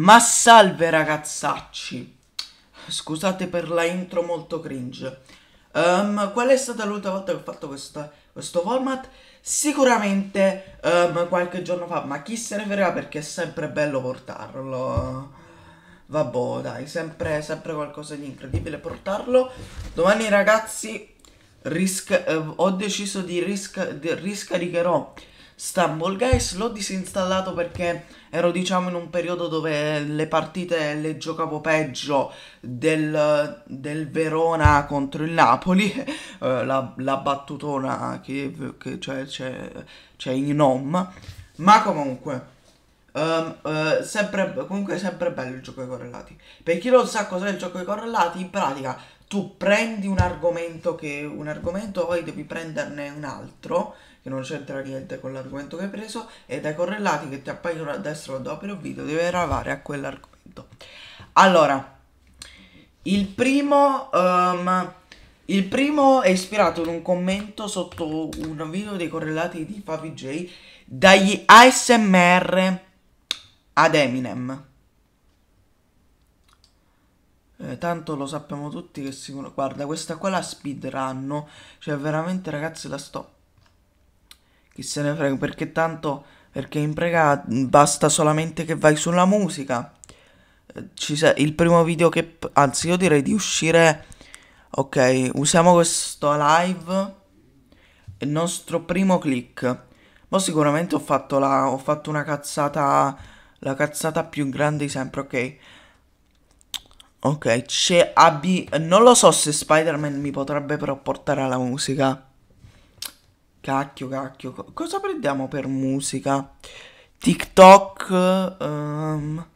Ma salve ragazzacci, scusate per la intro molto cringe. Um, qual è stata l'ultima volta che ho fatto questa, questo format? Sicuramente um, qualche giorno fa, ma chi se ne frega perché è sempre bello portarlo. Vabbè dai, sempre, sempre qualcosa di incredibile portarlo. Domani ragazzi, risk, eh, ho deciso di, risk, di riscaricherò Stumble Guys l'ho disinstallato perché ero diciamo in un periodo dove le partite le giocavo peggio del, del Verona contro il Napoli, eh, la, la, battutona che, che cioè, c'è, c'è, c'è in home, ma comunque... Um, uh, sempre, comunque è sempre bello il gioco ai correlati. Per chi non sa cos'è il gioco ai correlati, in pratica tu prendi un argomento che un argomento, poi devi prenderne un altro che non c'entra niente con l'argomento che hai preso e dai correlati che ti appaiono a destra o dopo il video devi arrivare a quell'argomento. Allora, il primo, um, il primo è ispirato ad un commento sotto un video dei correlati di Favij dagli ASMR ad Eminem. Eh, tanto lo sappiamo tutti che sicuro... Guarda, questa qua la speedrun, cioè veramente ragazzi la sto... Chi se ne frega, perché tanto... Perché in prega basta solamente che vai sulla musica. Eh, il primo video che... Anzi, io direi di uscire... Ok, usiamo questo live. Il nostro primo click. Ma sicuramente ho fatto, la, ho fatto una cazzata... La cazzata più grande di sempre, ok? Ok, c'è AB. Non lo so se Spider-Man mi potrebbe però portare alla musica. Cacchio, cacchio. Cosa prendiamo per musica? TikTok. Um...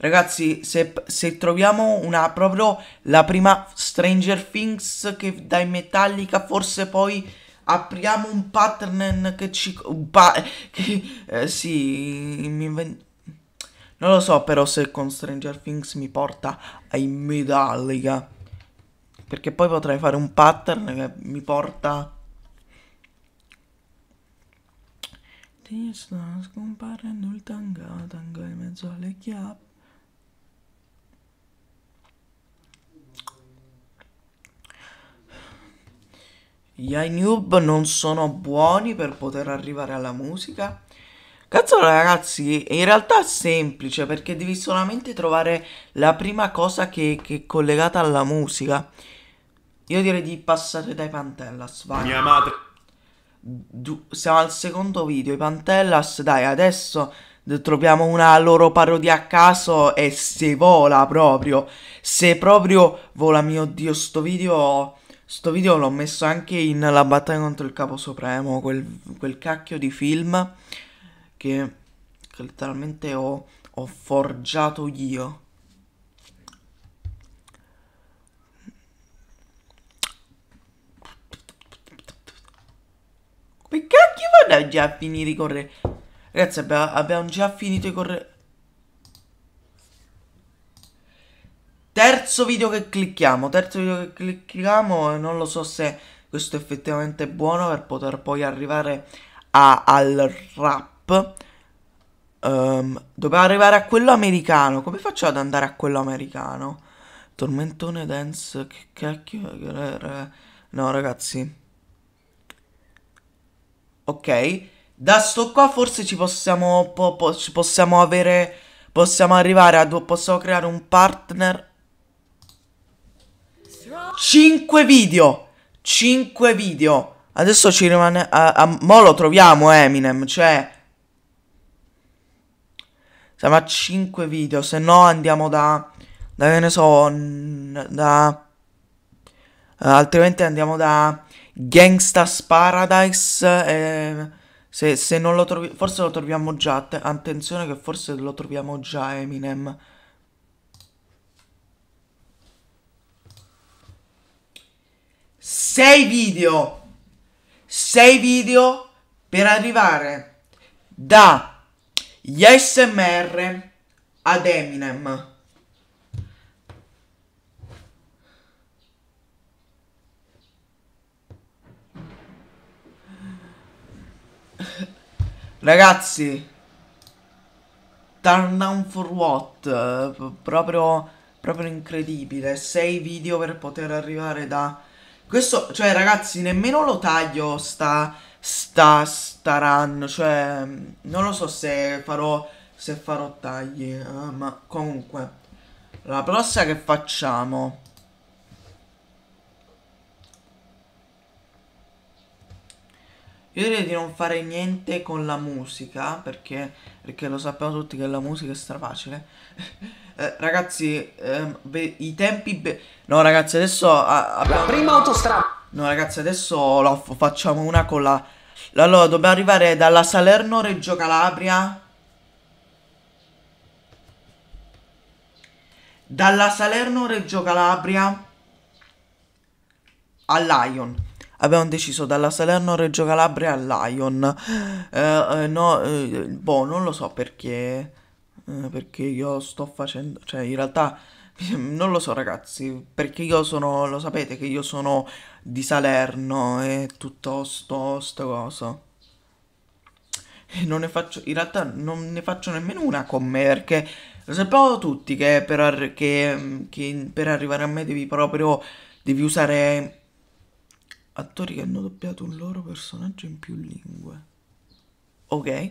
Ragazzi, se, se, troviamo una proprio la prima Stranger Things che dai Metallica, forse poi apriamo un pattern che ci... Un pa che, eh, sì, mi invento... Non lo so però se con Stranger Things mi porta ai Metallica. Perché poi potrei fare un pattern che mi porta... Ti sta scomparendo il tango, tanga in mezzo alle chiappe. Gli iNoob non sono buoni per poter arrivare alla musica. Cazzo ragazzi, in realtà è semplice perché devi solamente trovare la prima cosa che, che è collegata alla musica. Io direi di passare dai Pantellas, vai. Mia madre. Du siamo al secondo video, i Pantellas, dai, adesso troviamo una loro parodia a caso e se vola proprio. Se proprio vola, mio Dio, sto video... Sto video l'ho messo anche in La battaglia contro il Capo Supremo, quel, quel cacchio di film che, che letteralmente ho, ho forgiato io. Come cacchio vado già a finire i correi? Ragazzi, abbiamo, abbiamo già finito i correi. Terzo video che clicchiamo, terzo video che clicchiamo e non lo so se questo è effettivamente buono per poter poi arrivare a, al rap top, um, dovrà arrivare a quello americano. Come faccio ad andare a quello americano? Tormentone Dance, che cacchio... No, ragazzi. Ok. Da sto qua forse ci possiamo... Po, po, ci possiamo avere... Possiamo arrivare a... Possiamo creare un partner... 5 video 5 video Adesso ci rimane a, a, Mo lo troviamo eh, Eminem Cioè siamo a 5 video, se no andiamo da... Da che ne so, da... Uh, altrimenti andiamo da Gangsta's Paradise. Eh, se, se, non lo troviamo, forse lo troviamo già. attenzione che forse lo troviamo già Eminem. Sei video. Sei video per arrivare da gli ASMR ad Eminem. Ragazzi, turn down for what? Proprio, proprio incredibile. 6 video per poter arrivare da... Questo, cioè ragazzi, nemmeno lo taglio sta... sta sta run, cioè non lo so se farò, se farò tagli, eh, ma comunque la prossima che facciamo Io direi di non fare niente con la musica perché, perché lo sappiamo tutti che la musica è strafacile. eh, ragazzi, ehm, i tempi... no ragazzi, adesso... Ah, abbiamo... La prima autostrada! No ragazzi, adesso facciamo una con la allora, dobbiamo arrivare dalla Salerno-Reggio Calabria. Dalla Salerno-Reggio Calabria all'Ion. Abbiamo deciso dalla Salerno-Reggio Calabria all'Ion. Eh, eh, no, eh, boh, non lo so perché. Eh, perché io sto facendo... Cioè, in realtà... Non lo so ragazzi, perché io sono, lo sapete che io sono di Salerno e tutto sto, sto coso. E non ne faccio, in realtà non ne faccio nemmeno una con me perché lo sappiamo tutti che per, ar- che, che per arrivare a me devi proprio, devi usare attori che hanno doppiato un loro personaggio in più lingue. Ok,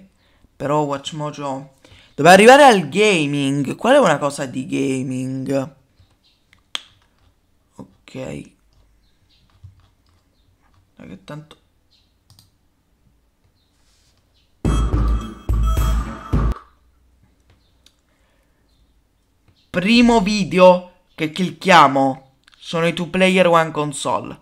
però WatchMojo dove arrivare al gaming. Qual è una cosa di gaming? Ok. Ma che tanto... Primo video che clicchiamo sono i 2 player 1 console.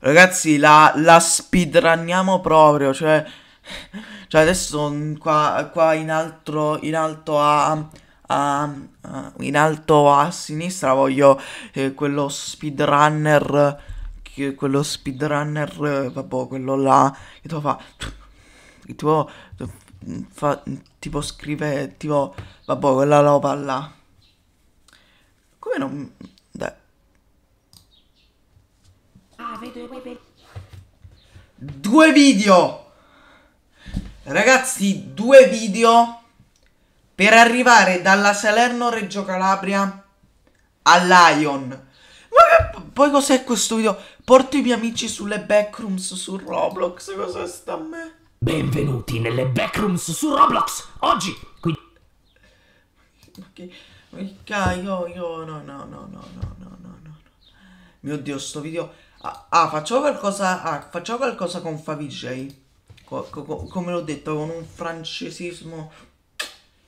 Ragazzi, la, la speedrunniamo proprio, cioè... Cioè adesso qua, qua in, altro, in alto a... A, a, in alto a sinistra voglio eh, quello speedrunner che, quello speedrunner eh, vabbè quello là che devo fare tipo fa, tipo scrive tipo vabbè quella roba là come non dai ah, vedo. due video Ragazzi, due video per arrivare dalla Salerno-Reggio Calabria a Lion. Ma che, poi cos'è questo video? Porto i miei amici sulle backrooms su Roblox, Cos'è sta a me? Benvenuti nelle backrooms su Roblox, oggi qui... Ok, ok, io, io, no, no, no, no, no, no, no, no. Mio Dio, sto video... Ah, ah facciamo qualcosa... Ah, facciamo qualcosa con Favij co co come l'ho detto, con un francesismo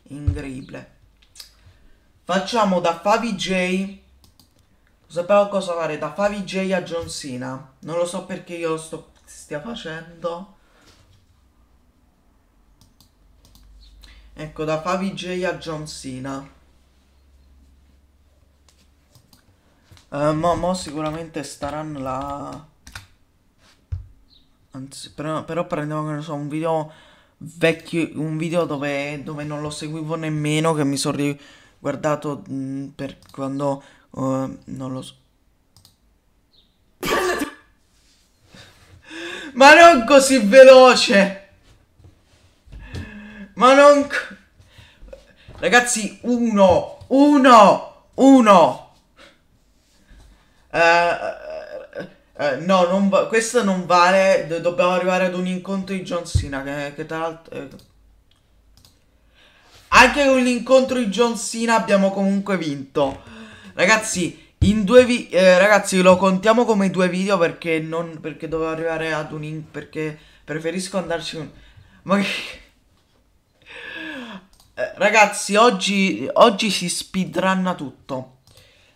incredibile. Facciamo da Favij. Sapevo cosa fare da Favij a John Cena. Non lo so perché io lo sto stia facendo. Ecco, da Favij a John Cena. Uh, mo, mo sicuramente staranno là. Anzi, però, però prendevo, non so, un video vecchio, un video dove, dove non lo seguivo nemmeno, che mi sono riguardato mm, per quando, uh, non lo so. Ma non così veloce! Ma non... Ragazzi, uno! Uno! Uno! Uh, eh, no, non va- questo non vale. Do- dobbiamo arrivare ad un incontro di John Cena. Che, che tra l'altro. Eh. Anche con l'incontro di John Cena abbiamo comunque vinto. Ragazzi, in due vi- eh, ragazzi, lo contiamo come due video perché non. Perché dovevo arrivare ad un. In- perché preferisco andarci un. Ma che. Eh, ragazzi, oggi, oggi si speedrunna tutto.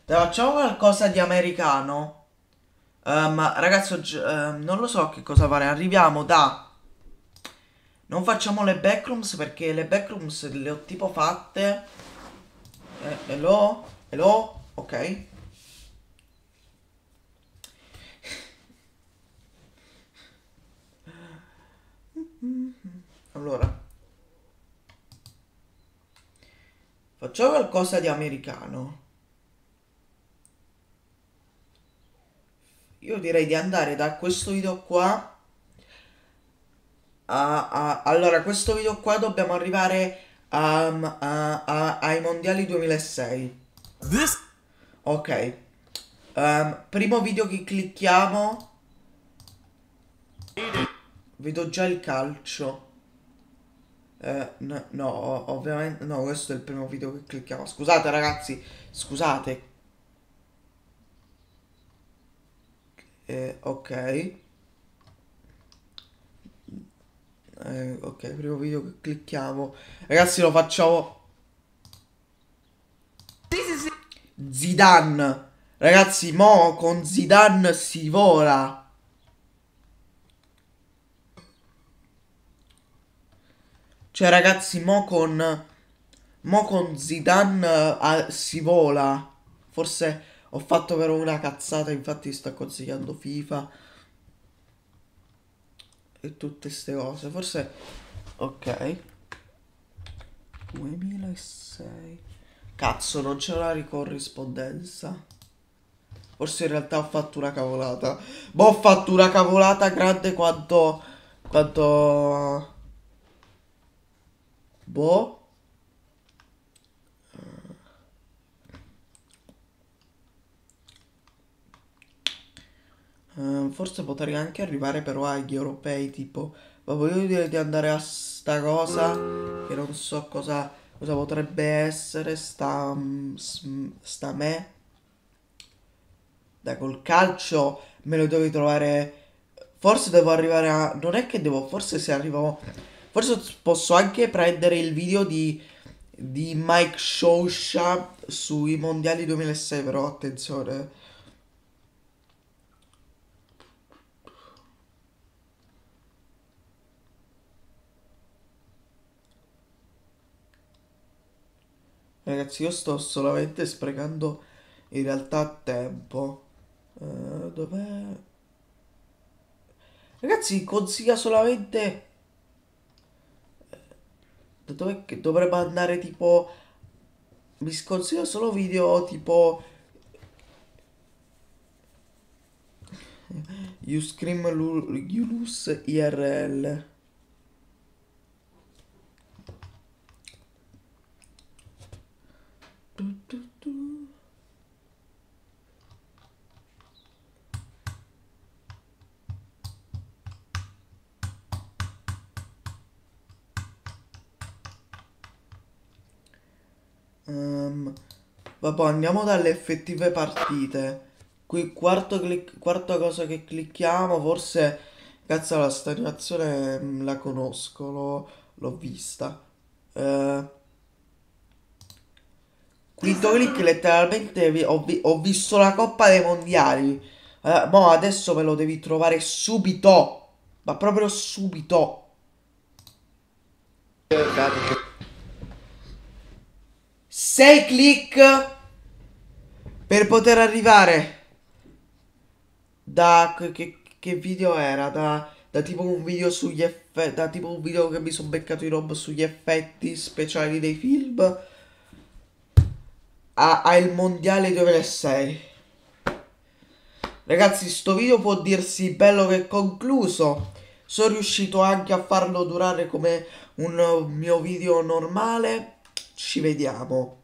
facciamo qualcosa di americano. Um, ragazzi, oggi, ehm, non lo so che cosa fare. Arriviamo da... Non facciamo le backrooms perché le backrooms le ho tipo fatte. Eh, hello? Hello? Ok. Allora. Facciamo qualcosa di americano. io direi di andare da questo video qua a, a allora questo video qua dobbiamo arrivare um, a, a, ai mondiali 2006 ok um, primo video che clicchiamo vedo già il calcio eh, no, no ovviamente no questo è il primo video che clicchiamo scusate ragazzi scusate eh, ok eh, ok primo video che clicchiamo ragazzi lo facciamo Zidane ragazzi mo con Zidane si vola Cioè ragazzi mo con Mo con Zidane uh, si vola Forse ho fatto però una cazzata, infatti sto consigliando FIFA e tutte queste cose. Forse ok. 2006. Cazzo, non c'è una ricorrispondenza. Forse in realtà ho fatto una cavolata. Boh, ho fatto una cavolata grande quanto quanto boh forse potrei anche arrivare però agli europei, tipo, ma voglio dire di andare a sta cosa che non so cosa, cosa potrebbe essere, sta, mm, sta me. Da col calcio me lo devi trovare... Forse devo arrivare a... Non è che devo, forse se arrivo... Forse posso anche prendere il video di, di Mike Shosha sui mondiali 2006, però attenzione ragazzi, io sto solamente sprecando in realtà tempo. Uh, dov'è? Ragazzi, consiglia solamente... Eh, dov'è che dovrebbe andare tipo... Mi sconsiglio solo video tipo... you scream you lose IRL. Du, du, du. Um, ehm, vabbè, andiamo dalle effettive partite. Qui quarto clic quarta cosa che clicchiamo, forse grazie alla stagnazione mm, la conosco, l'ho vista. Uh, Link letteralmente vi- ho, vi- ho, visto la Coppa dei Mondiali. Uh, mo adesso me lo devi trovare subito. Ma proprio subito. Sei click per poter arrivare da che, che video era? Da, da, tipo un video sugli effetti. Da tipo un video che mi sono beccato i rob sugli effetti speciali dei film al mondiale di over 6 ragazzi sto video può dirsi bello che concluso sono riuscito anche a farlo durare come un uh, mio video normale ci vediamo